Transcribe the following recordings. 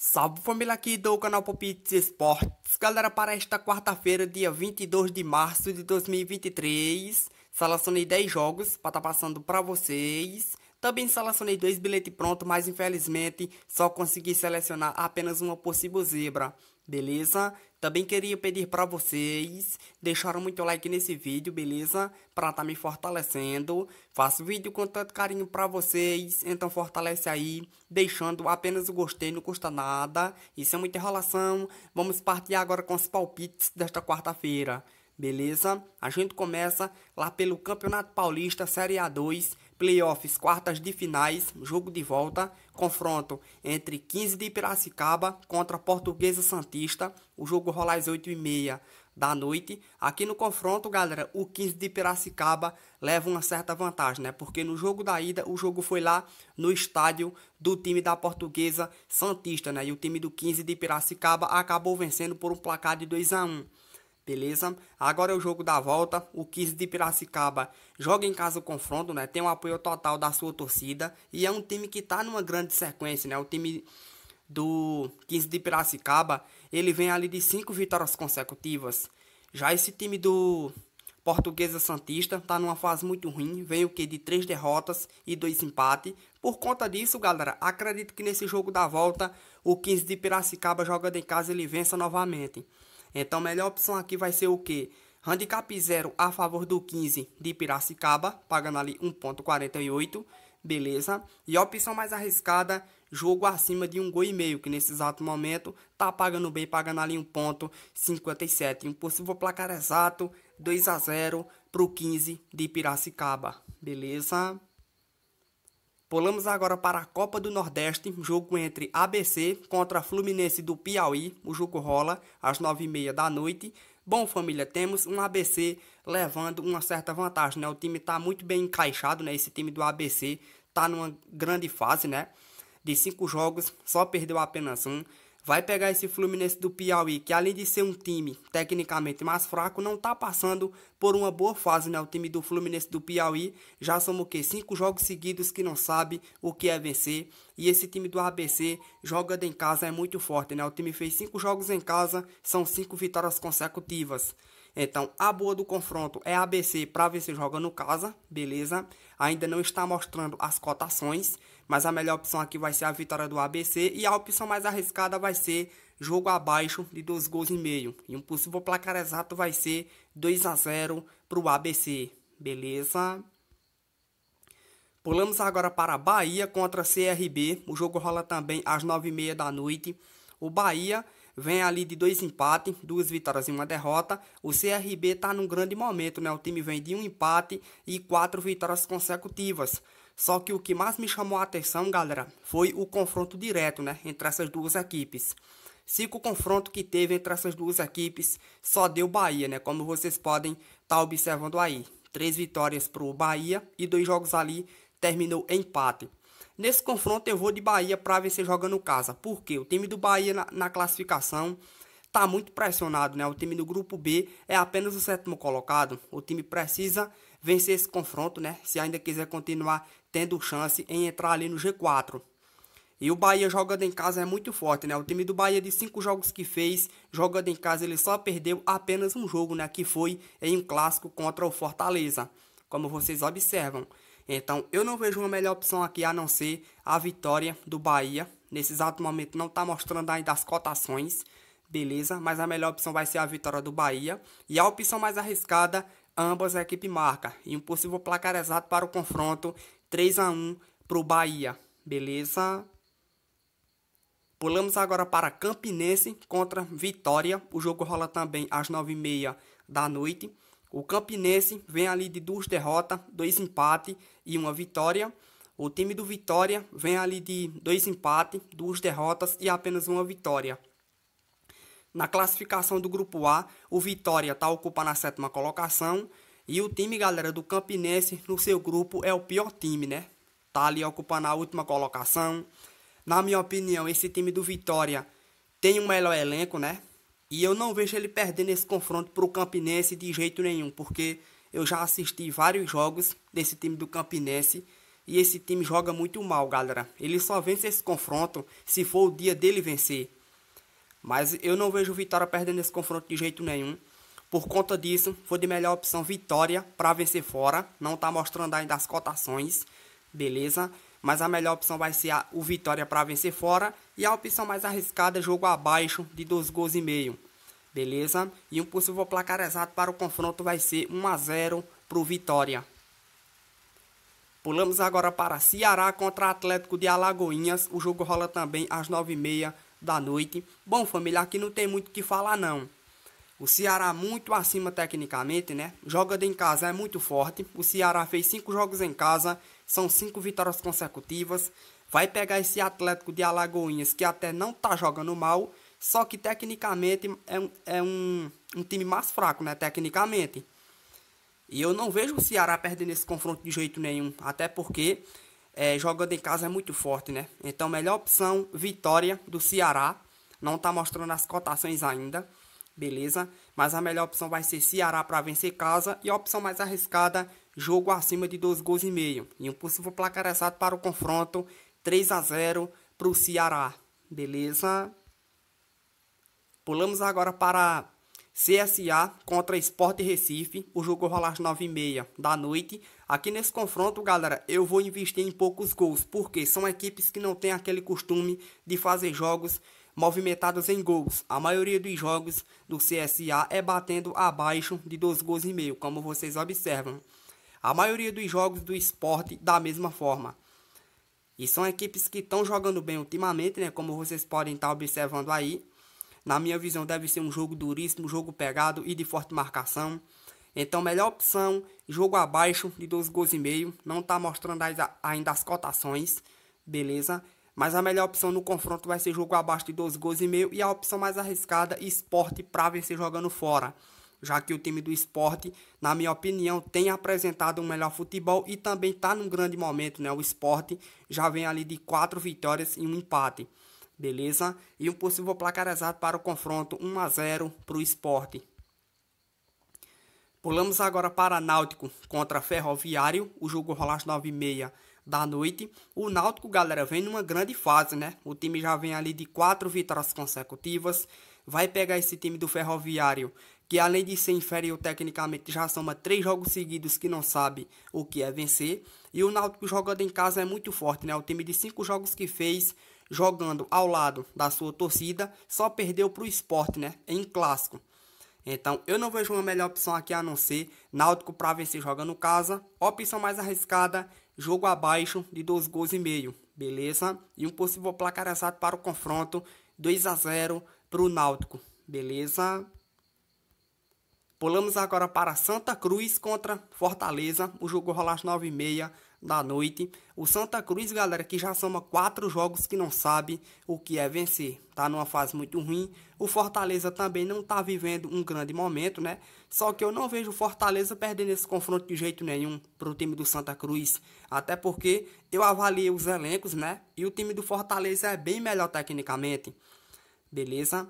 Salve família aqui do canal Popits Esportes. Galera, para esta quarta-feira, dia 22 de março de 2023, selecionei 10 jogos para estar tá passando para vocês. Também selecionei dois bilhetes pronto, mas infelizmente só consegui selecionar apenas uma possível zebra, beleza? Também queria pedir para vocês deixar muito like nesse vídeo, beleza? Para estar tá me fortalecendo. Faço vídeo com tanto carinho para vocês, então fortalece aí, deixando apenas o gostei, não custa nada. Isso é muita enrolação, vamos partir agora com os palpites desta quarta-feira, beleza? A gente começa lá pelo Campeonato Paulista Série A2, playoffs, quartas de finais, jogo de volta, confronto entre 15 de Piracicaba contra a Portuguesa Santista, o jogo rola às 8h30 da noite. Aqui no confronto, galera, o 15 de Piracicaba leva uma certa vantagem, né? Porque no jogo da ida, o jogo foi lá no estádio do time da Portuguesa Santista, né? E o time do 15 de Piracicaba acabou vencendo por um placar de 2 a 1 beleza? Agora é o jogo da volta, o 15 de Piracicaba joga em casa o confronto, né? Tem o um apoio total da sua torcida e é um time que tá numa grande sequência, né? O time do 15 de Piracicaba, ele vem ali de cinco vitórias consecutivas. Já esse time do Portuguesa Santista tá numa fase muito ruim, vem o que de três derrotas e dois empates. Por conta disso, galera, acredito que nesse jogo da volta, o 15 de Piracicaba jogando em casa ele vença novamente. Então, a melhor opção aqui vai ser o quê? Handicap 0 a favor do 15 de Piracicaba, pagando ali 1.48, beleza? E a opção mais arriscada, jogo acima de um gol e meio, que nesse exato momento tá pagando bem, pagando ali 1.57. Um possível placar exato, 2 a 0 pro 15 de Piracicaba, beleza? Pulamos agora para a Copa do Nordeste, jogo entre ABC contra Fluminense do Piauí. O jogo rola às nove e meia da noite. Bom, família, temos um ABC levando uma certa vantagem, né? O time está muito bem encaixado, né? Esse time do ABC está numa grande fase, né? De cinco jogos, só perdeu apenas um vai pegar esse Fluminense do Piauí, que além de ser um time tecnicamente mais fraco, não está passando por uma boa fase, né? O time do Fluminense do Piauí já somos o quê? Cinco jogos seguidos que não sabe o que é vencer. E esse time do ABC jogando em casa é muito forte, né? O time fez cinco jogos em casa, são cinco vitórias consecutivas. Então, a boa do confronto é ABC para ver se joga no casa, beleza? Ainda não está mostrando as cotações mas a melhor opção aqui vai ser a vitória do ABC e a opção mais arriscada vai ser jogo abaixo de dois gols e meio. E um possível placar exato vai ser 2 a 0 para o ABC, beleza? Pulamos agora para Bahia contra CRB. O jogo rola também às 9h30 da noite. O Bahia vem ali de dois empates, duas vitórias e uma derrota. O CRB está num grande momento, né? O time vem de um empate e quatro vitórias consecutivas. Só que o que mais me chamou a atenção, galera, foi o confronto direto, né, entre essas duas equipes. Cinco confronto que teve entre essas duas equipes, só deu Bahia, né, como vocês podem estar tá observando aí. Três vitórias para o Bahia e dois jogos ali terminou empate. Nesse confronto eu vou de Bahia para vencer jogando casa. Por quê? O time do Bahia na, na classificação tá muito pressionado, né? O time do grupo B é apenas o sétimo colocado. O time precisa vencer esse confronto, né? Se ainda quiser continuar tendo chance em entrar ali no G4. E o Bahia jogando em casa é muito forte, né? O time do Bahia de cinco jogos que fez, jogando em casa, ele só perdeu apenas um jogo, né? Que foi em um clássico contra o Fortaleza, como vocês observam. Então, eu não vejo uma melhor opção aqui a não ser a vitória do Bahia. Nesse exato momento não está mostrando ainda as cotações, beleza? Mas a melhor opção vai ser a vitória do Bahia. E a opção mais arriscada, ambas a equipe marca. E um possível placar exato para o confronto 3 a 1 pro Bahia, beleza? Pulamos agora para Campinense contra Vitória. O jogo rola também às 9h30 da noite. O Campinense vem ali de duas derrotas, dois empates e uma vitória. O time do Vitória vem ali de dois empates, duas derrotas e apenas uma vitória. Na classificação do grupo A, o Vitória está ocupando a sétima colocação. E o time, galera, do Campinense no seu grupo é o pior time, né? Tá ali ocupando a última colocação. Na minha opinião, esse time do Vitória tem um melhor elenco, né? E eu não vejo ele perdendo esse confronto pro Campinense de jeito nenhum, porque eu já assisti vários jogos desse time do Campinense e esse time joga muito mal, galera. Ele só vence esse confronto se for o dia dele vencer. Mas eu não vejo o Vitória perdendo esse confronto de jeito nenhum. Por conta disso, foi de melhor opção Vitória para vencer fora. Não está mostrando ainda as cotações, beleza? Mas a melhor opção vai ser a, o Vitória para vencer fora. E a opção mais arriscada é jogo abaixo de 2 gols e meio, beleza? E um possível placar exato para o confronto vai ser 1 a 0 para o Vitória. Pulamos agora para Ceará contra Atlético de Alagoinhas. O jogo rola também às 9h30 da noite. Bom, família, aqui não tem muito o que falar não. O Ceará muito acima tecnicamente, né? Jogando em casa é muito forte. O Ceará fez cinco jogos em casa, são cinco vitórias consecutivas. Vai pegar esse Atlético de Alagoinhas que até não tá jogando mal, só que tecnicamente é um, é um, um time mais fraco, né? Tecnicamente. E eu não vejo o Ceará perdendo esse confronto de jeito nenhum, até porque é, jogando em casa é muito forte, né? Então, melhor opção, vitória do Ceará. Não tá mostrando as cotações ainda beleza? Mas a melhor opção vai ser Ceará para vencer casa e a opção mais arriscada, jogo acima de 12 gols e meio. E um possível placar exato para o confronto, 3 a 0 para o Ceará, beleza? Pulamos agora para CSA contra Sport Recife, o jogo rolar às 9h30 da noite. Aqui nesse confronto, galera, eu vou investir em poucos gols, porque são equipes que não têm aquele costume de fazer jogos movimentadas em gols. A maioria dos jogos do CSA é batendo abaixo de dois gols e meio, como vocês observam. A maioria dos jogos do esporte da mesma forma. E são equipes que estão jogando bem ultimamente, né? Como vocês podem estar tá observando aí. Na minha visão, deve ser um jogo duríssimo, jogo pegado e de forte marcação. Então, melhor opção, jogo abaixo de 12 gols e meio. Não está mostrando ainda as cotações, beleza? Mas a melhor opção no confronto vai ser jogo abaixo de 12 gols e meio e a opção mais arriscada, esporte para vencer jogando fora. Já que o time do esporte, na minha opinião, tem apresentado um melhor futebol e também está num grande momento, né? O esporte já vem ali de quatro vitórias e um empate. Beleza? E um possível placar exato para o confronto 1 a 0 para o esporte. Pulamos agora para Náutico contra Ferroviário. O jogo rola às 9h30 da noite. O Náutico, galera, vem numa grande fase, né? O time já vem ali de quatro vitórias consecutivas. Vai pegar esse time do Ferroviário, que além de ser inferior tecnicamente, já soma três jogos seguidos que não sabe o que é vencer. E o Náutico jogando em casa é muito forte, né? O time de cinco jogos que fez, jogando ao lado da sua torcida, só perdeu para o esporte, né? Em clássico. Então, eu não vejo uma melhor opção aqui a não ser Náutico para vencer jogando casa. Opção mais arriscada jogo abaixo de dois gols e meio, beleza? E um possível placar exato para o confronto, 2 a 0 para o Náutico, beleza? Pulamos agora para Santa Cruz contra Fortaleza, o jogo rolar às 9h30 da noite. O Santa Cruz, galera, que já soma quatro jogos que não sabe o que é vencer. Tá numa fase muito ruim. O Fortaleza também não tá vivendo um grande momento, né? Só que eu não vejo o Fortaleza perdendo esse confronto de jeito nenhum pro time do Santa Cruz. Até porque eu avaliei os elencos, né? E o time do Fortaleza é bem melhor tecnicamente. Beleza?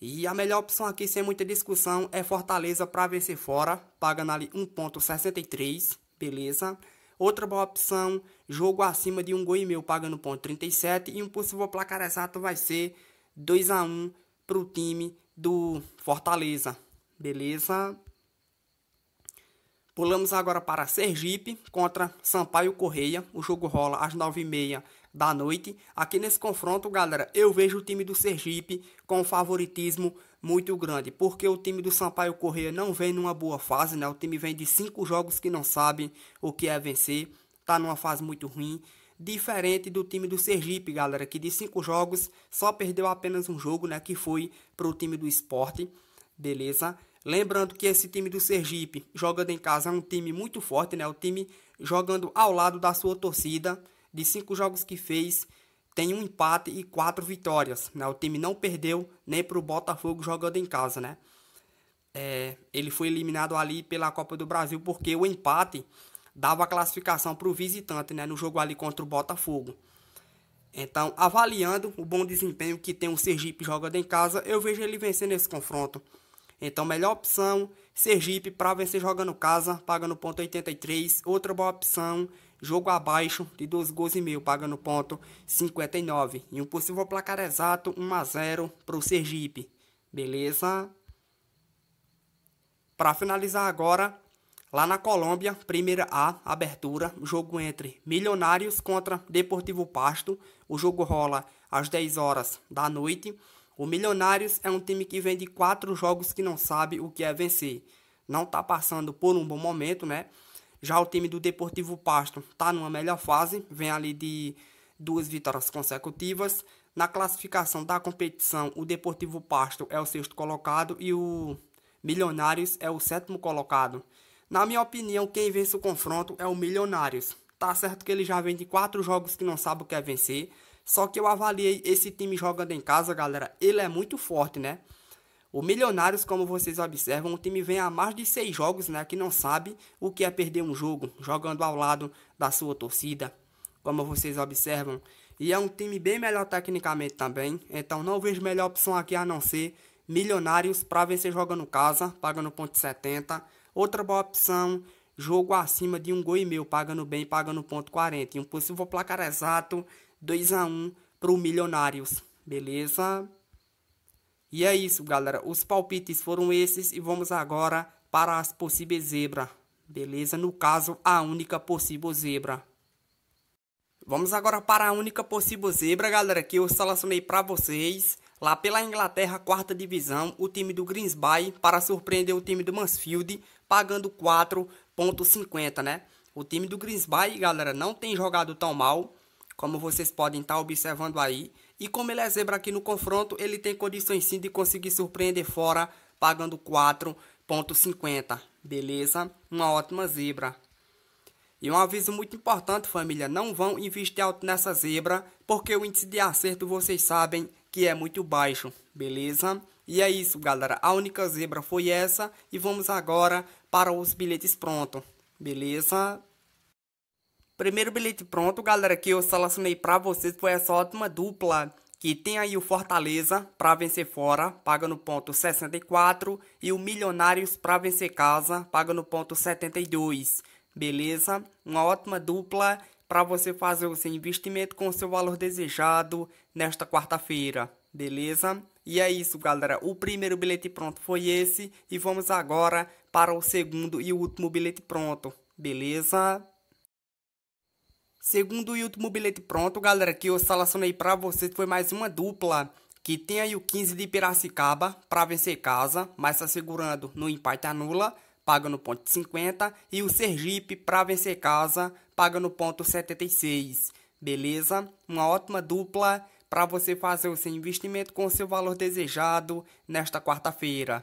E a melhor opção aqui, sem muita discussão, é Fortaleza para vencer fora, pagando ali 1.63, beleza? Outra boa opção, jogo acima de um gol e meio pagando ponto 37 e um possível placar exato vai ser 2 a 1 para o time do Fortaleza. Beleza? Pulamos agora para Sergipe contra Sampaio Correia. O jogo rola às 9h30 da noite. Aqui nesse confronto, galera, eu vejo o time do Sergipe com favoritismo muito grande, porque o time do Sampaio Correia não vem numa boa fase, né? O time vem de cinco jogos que não sabe o que é vencer, tá numa fase muito ruim. Diferente do time do Sergipe, galera, que de cinco jogos só perdeu apenas um jogo, né? Que foi pro time do esporte, beleza? Lembrando que esse time do Sergipe, jogando em casa, é um time muito forte, né? O time jogando ao lado da sua torcida de cinco jogos que fez, tem um empate e quatro vitórias. Né? O time não perdeu nem para o Botafogo jogando em casa. Né? É, ele foi eliminado ali pela Copa do Brasil porque o empate dava classificação para o visitante né? no jogo ali contra o Botafogo. Então, avaliando o bom desempenho que tem o Sergipe jogando em casa, eu vejo ele vencendo esse confronto. Então, melhor opção, Sergipe para vencer jogando casa, pagando ponto 83. Outra boa opção, jogo abaixo de dois gols e meio, pagando ponto 59. E um possível placar exato 1 a 0 para o Sergipe. Beleza? Para finalizar agora, lá na Colômbia, primeira A, abertura, jogo entre Milionários contra Deportivo Pasto. O jogo rola às 10 horas da noite. O Milionários é um time que vem de quatro jogos que não sabe o que é vencer. Não está passando por um bom momento, né? Já o time do Deportivo Pasto está numa melhor fase, vem ali de duas vitórias consecutivas. Na classificação da competição, o Deportivo Pasto é o sexto colocado e o Milionários é o sétimo colocado. Na minha opinião, quem vence o confronto é o Milionários. Tá certo que ele já vem de quatro jogos que não sabe o que é vencer. Só que eu avaliei esse time jogando em casa, galera. Ele é muito forte, né? O Milionários, como vocês observam, o time vem há mais de seis jogos, né, que não sabe o que é perder um jogo, jogando ao lado da sua torcida, como vocês observam. E é um time bem melhor tecnicamente também, então não vejo melhor opção aqui a não ser Milionários para vencer jogando casa, pagando ponto 70. Outra boa opção, jogo acima de um gol e meio, pagando bem, pagando ponto 40. E um possível placar exato, 2 a 1 para o Milionários, beleza? E é isso, galera. Os palpites foram esses e vamos agora para as possíveis zebra. Beleza? No caso, a única possível zebra. Vamos agora para a única possível zebra, galera, que eu selecionei para vocês. Lá pela Inglaterra, quarta divisão, o time do Greensby para surpreender o time do Mansfield, pagando 4.50, né? O time do Greensby, galera, não tem jogado tão mal, como vocês podem estar tá observando aí. E como ele é zebra aqui no confronto, ele tem condições sim de conseguir surpreender fora, pagando 4,50. Beleza? Uma ótima zebra. E um aviso muito importante, família, não vão investir alto nessa zebra, porque o índice de acerto, vocês sabem, que é muito baixo, beleza? E é isso, galera, a única zebra foi essa, e vamos agora para os bilhetes pronto, beleza? Primeiro bilhete pronto, galera, que eu selecionei pra vocês foi essa ótima dupla que tem aí o Fortaleza para vencer fora, paga no ponto 64, e o Milionários para vencer casa, paga no ponto 72. Beleza? Uma ótima dupla para você fazer o seu investimento com o seu valor desejado nesta quarta-feira. Beleza? E é isso, galera. O primeiro bilhete pronto foi esse e vamos agora para o segundo e último bilhete pronto. Beleza? Segundo e último bilhete pronto, galera, que eu selecionei para vocês foi mais uma dupla que tem aí o 15 de Piracicaba para vencer casa, mas está segurando no empate anula, paga no ponto 50, e o Sergipe para vencer casa, paga no ponto 76. Beleza? Uma ótima dupla para você fazer o seu investimento com o seu valor desejado nesta quarta-feira